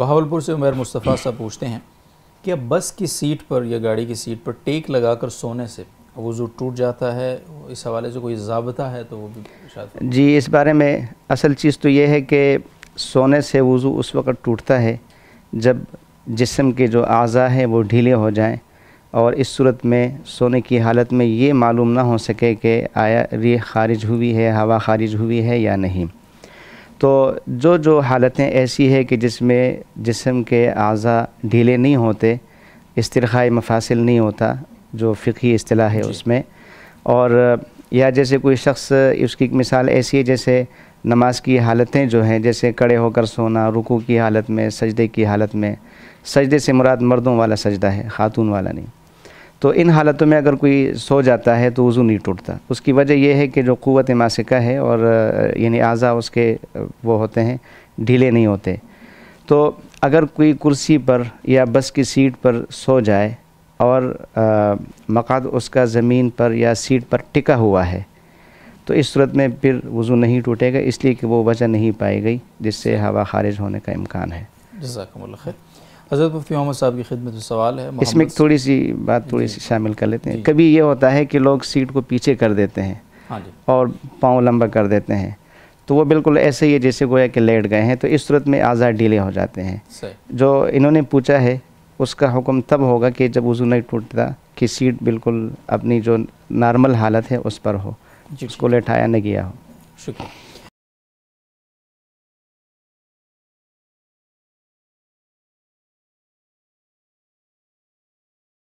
बहावलपुर से उमर मुस्तफ़ा साहब पूछते हैं कि अब बस की सीट पर या गाड़ी की सीट पर टेक लगा कर सोने से वज़ू टूट जाता है इस हवाले से कोई जबता है तो वो भी शायद जी इस बारे में असल चीज़ तो ये है कि सोने से वज़ू उस वक़्त टूटता है जब जिसम के जो अज़ा है वो ढीले हो जाएँ और इस सूरत में सोने की हालत में ये मालूम ना हो सके कि आया रे खारिज हुई है हवा खारिज हुई है या नहीं तो जो जो हालतें ऐसी है कि जिसमें जिसम के अज़ा ढीले नहीं होते इसतरखाई मफासिल नहीं होता जो फ़िकी असलाह है उसमें और या जैसे कोई शख्स उसकी मिसाल ऐसी है जैसे नमाज की हालतें जो हैं जैसे कड़े होकर सोना रुकू की हालत में सजदे की हालत में सजदे से मुराद मर्दों वाला सजदा है ख़ातून वाला नहीं तो इन हालतों में अगर कोई सो जाता है तो वज़ू नहीं टूटता उसकी वजह यह है कि जो क़वत मासिका है और यानी अज़ा उसके वो होते हैं ढीले नहीं होते तो अगर कोई कुर्सी पर या बस की सीट पर सो जाए और मकाद उसका ज़मीन पर या सीट पर टिका हुआ है तो इस सूरत में फिर वज़ू नहीं टूटेगा इसलिए कि वो वजह नहीं पाई गई जिससे हवा खारिज होने का इम्कान है हज़रत मुफ्ती मोहम्मद साहब की खिदमत सवाल है इसमें थोड़ी सी बात थोड़ी सी शामिल कर लेते हैं कभी ये होता है कि लोग सीट को पीछे कर देते हैं हाँ और पाँव लंबा कर देते हैं तो वो बिल्कुल ऐसे ही है जैसे गोया कि लेट गए हैं तो इस सूरत में आज़ाद डीले हो जाते हैं जो इन्होंने पूछा है उसका हुक्म तब होगा कि जब वज़ू नहीं टूटता कि सीट बिल्कुल अपनी जो नॉर्मल हालत है उस पर हो उसको लेटाया नहीं गया हो शुक्रिया